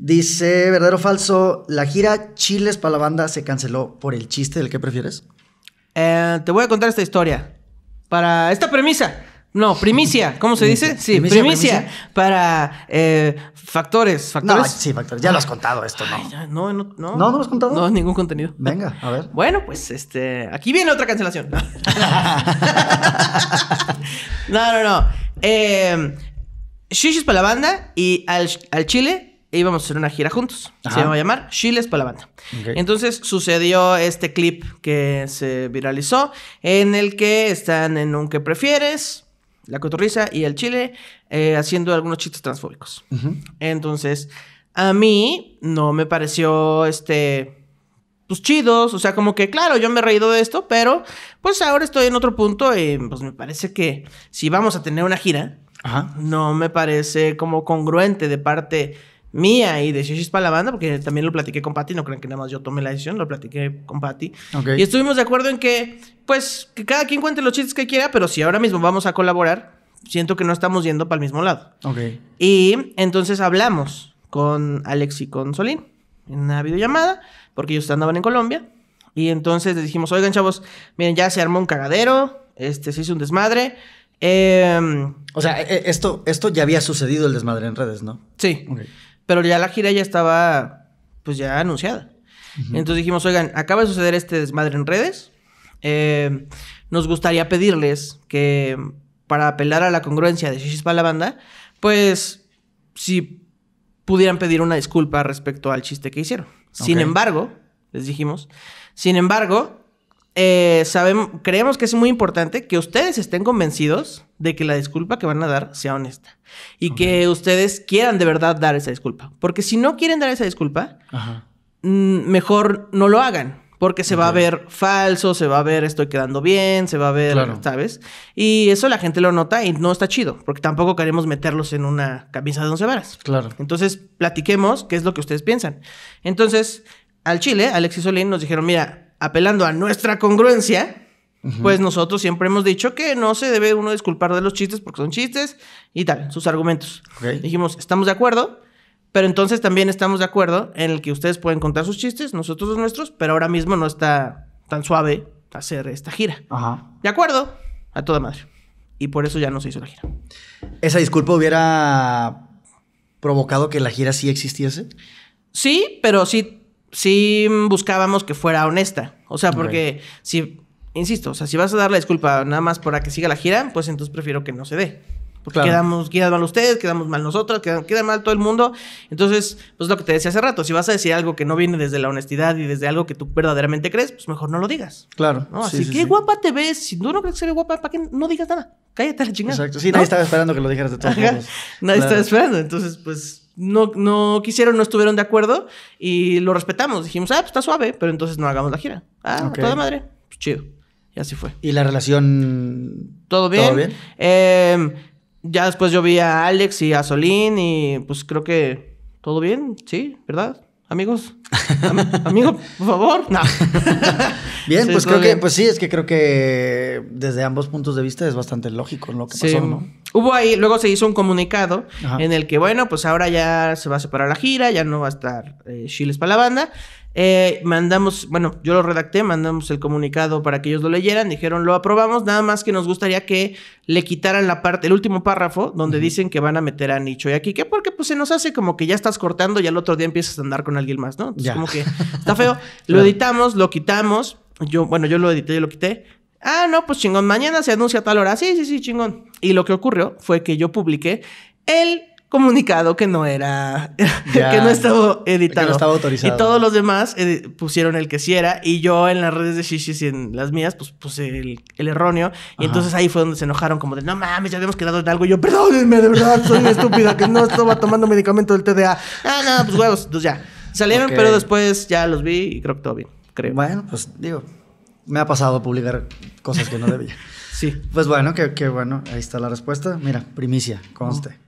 Dice, verdadero o falso, la gira Chiles para la banda se canceló por el chiste del que prefieres. Eh, te voy a contar esta historia. Para esta premisa. No, primicia, ¿cómo se dice? Sí, primicia, para factores, eh, factores. No, sí, factores. Ya lo has contado esto, ¿no? no, no, no. ¿No, lo has contado? No, ningún contenido. Venga, a ver. Bueno, pues este, aquí viene otra cancelación. no, no, no. Eh, para la banda y al chile íbamos a hacer una gira juntos. Se iba a llamar Chiles para la banda. Entonces sucedió este clip que se viralizó, en el que están en un que prefieres, la cotorriza y el chile, eh, haciendo algunos chistes transfóbicos. Entonces, a mí no me pareció este. Pues chidos, o sea, como que claro, yo me he reído de esto, pero pues ahora estoy en otro punto y pues me parece que si vamos a tener una gira, no me parece como congruente de parte mía y de Shishis para la banda, porque también lo platiqué con Patty, no crean que nada más yo tomé la decisión, lo platiqué con Patty. Y estuvimos de acuerdo en que, pues, que cada quien cuente los chistes que quiera, pero si ahora mismo vamos a colaborar, siento que no estamos yendo para el mismo lado. Y entonces hablamos con Alex y con Solín en una videollamada, porque ellos andaban en Colombia. Y entonces les dijimos, oigan, chavos, miren, ya se armó un cagadero, este, se hizo un desmadre. Em, o sea, e, e, esto, esto ya había sucedido el desmadre en redes, ¿no? Sí. Pero ya la gira ya estaba, pues ya anunciada. Entonces dijimos, oigan, acaba de suceder este desmadre en redes. Eh, nos gustaría pedirles que para apelar a la congruencia de Shishis para la banda, pues si pudieran pedir una disculpa respecto al chiste que hicieron. Sin embargo, les dijimos, sin embargo, eh, creemos que es muy importante que ustedes estén convencidos de que la disculpa que van a dar sea honesta y que ustedes quieran de verdad dar esa disculpa. Porque si no quieren dar esa disculpa, mm, mejor no lo hagan. Porque se va a ver falso, se va a ver estoy quedando bien, se va a ver, ¿sabes? Y eso la gente lo nota y no está chido, porque tampoco queremos meterlos en una camisa de once varas. Claro. Entonces, platiquemos qué es lo que ustedes piensan. Entonces, al Chile, Alexis Solín nos dijeron, mira, apelando a nuestra congruencia, pues nosotros siempre hemos dicho que no se debe uno disculpar de los chistes porque son chistes y tal, sus argumentos. Dijimos, estamos de acuerdo, pero entonces también estamos de acuerdo en el que ustedes pueden contar sus chistes, nosotros los nuestros, pero ahora mismo no está tan suave hacer esta gira. Ajá. De acuerdo, a toda madre. Y por eso ya no se hizo la gira. ¿Esa disculpa hubiera provocado que la gira sí existiese? Sí, pero sí si buscábamos que fuera honesta. O sea, porque si, insisto, o sea, si vas a dar la disculpa nada más para que siga la gira, pues entonces prefiero que no se dé. Porque quedamos, quedan mal ustedes, quedamos mal nosotros, queda, mal todo el mundo. Entonces, pues lo que te decía hace rato, si vas a decir algo que no viene desde la honestidad y desde algo que tú verdaderamente crees, pues mejor no lo digas. Claro. Así que guapa te ves. Si tú no crees que ve guapa, ¿para qué no digas nada? Cállate a la chingada. Exacto. Sí, nadie estaba esperando que lo dijeras de todos modos. Nadie estaba esperando. Entonces, pues no, no quisieron, no estuvieron de acuerdo y lo respetamos. Dijimos, ah, pues está suave, pero entonces no hagamos la gira. Ah, toda madre. Pues chido. Y así fue. ¿Y la relación? ¿Todo bien? ¿Todo bien? Em, ya después yo vi a Alex y a Solín y pues creo que todo bien, sí, ¿verdad? amigos, amigo, por favor. Bien, pues creo que, pues sí, es que creo que desde ambos puntos de vista es bastante lógico lo que pasó, ¿no? Hubo ahí, luego se hizo un comunicado en el que, bueno, pues ahora ya se va a separar la gira, ya no va a estar eh, Chiles para la banda. Eh, mandamos, bueno, yo lo redacté, mandamos el comunicado para que ellos lo leyeran, dijeron, lo aprobamos, nada más que nos gustaría que le quitaran la parte, el último párrafo, donde dicen que van a meter a Nicho y aquí, ¿qué? Porque pues se nos hace como que ya estás cortando y al otro día empiezas a andar con alguien más, ¿no? Entonces, como que está feo. lo editamos, lo quitamos, yo, bueno, yo lo edité, yo lo quité. Ah, no, pues chingón, mañana se anuncia a tal hora. Sí, sí, sí, chingón. Y lo que ocurrió fue que yo publiqué el comunicado que no era, que no estaba editado. no estaba autorizado. Y todos los demás eh, pusieron el que sí era. Y yo en las redes de Shishis y en las mías, pues puse el, erróneo. Y entonces ahí fue donde se enojaron, como de no mames, ya habíamos quedado en algo. Y yo, perdónenme, de verdad, soy una estúpida que no estaba tomando medicamento del TDA. Ah, no, pues huevos. pues ya. Salieron, pero después ya los vi y creo que todo bien. Creo. Bueno, pues digo, me ha pasado publicar cosas que no debía. sí. Pues bueno, qué, bueno. Ahí está la respuesta. Mira, primicia, conste.